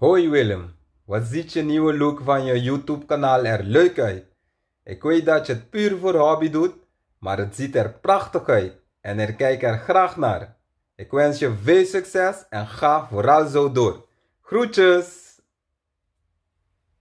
Hoi Willem, wat ziet je nieuwe look van je YouTube-kanaal er leuk uit? Ik weet dat je het puur voor hobby doet, maar het ziet er prachtig uit en ik kijk er graag naar. Ik wens je veel succes en ga vooral zo door. Groetjes!